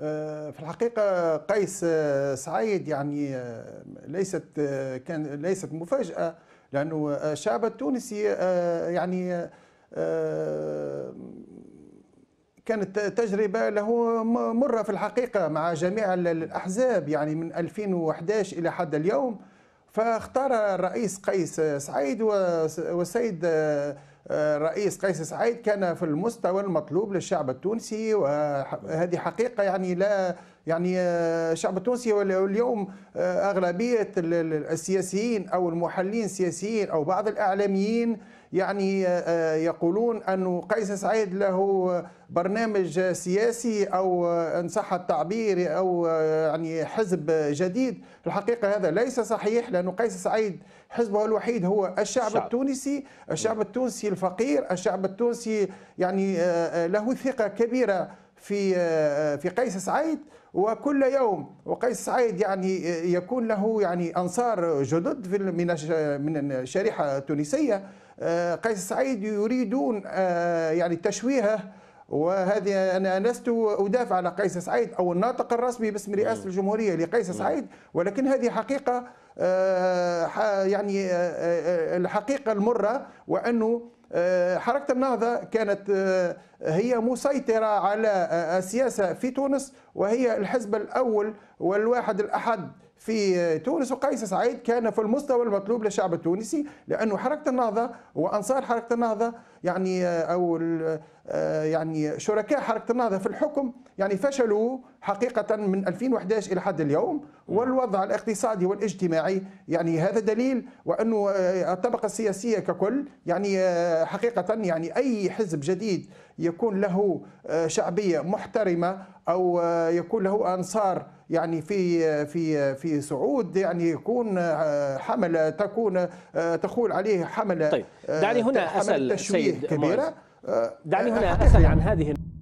آه، في الحقيقة قيس آه، سعيد يعني آه، ليست كان ليست مفاجأة لأنه الشعب التونسي يعني كانت تجربة له مرة في الحقيقة مع جميع الأحزاب يعني من 2011 إلى حد اليوم فاختار الرئيس قيس سعيد والسيد الرئيس آه، قيس سعيد كان في المستوى المطلوب للشعب التونسي وهذه حقيقة يعني لا يعني آه، الشعب التونسي اليوم آه، أغلبية السياسيين أو المحللين السياسيين أو بعض الإعلاميين يعني آه، يقولون أن قيس سعيد له برنامج سياسي أو إن صح التعبير أو يعني حزب جديد الحقيقة هذا ليس صحيح لأن قيس سعيد حزبه الوحيد هو الشعب شعب. التونسي الشعب نعم. التونسي الفقير الشعب التونسي يعني له ثقة كبيرة في آه، آه، في قيس سعيد وكل يوم وقيس سعيد يعني آه، يكون له يعني انصار جدد في من من الشريحه التونسيه قيس سعيد يريدون يعني تشويهه وهذه أنا لست أدافع على قيس سعيد أو الناطق الرسمي باسم رئاسة الجمهورية لقيس سعيد ولكن هذه حقيقة آه، يعني آه، آه، الحقيقة المرة وأنه حركة النهضة كانت هي مسيطرة على السياسة في تونس وهي الحزب الأول والواحد الأحد في تونس وقيس سعيد كان في المستوى المطلوب للشعب التونسي لانه حركه النهضه وانصار حركه النهضه يعني او آه، يعني شركاء حركه النهضه في الحكم يعني فشلوا حقيقة من 2011 إلى حد اليوم والوضع الاقتصادي والاجتماعي يعني هذا دليل وأنه آه، الطبقة السياسية ككل يعني آه، حقيقة يعني أي حزب جديد يكون له آه، شعبية محترمة أو يكون له أنصار يعني في في في صعود يعني يكون حمل تكون تخول عليه حمل طيب دعني هنا أسأل سيد كبيرة دعني هنا أسأل عن هذه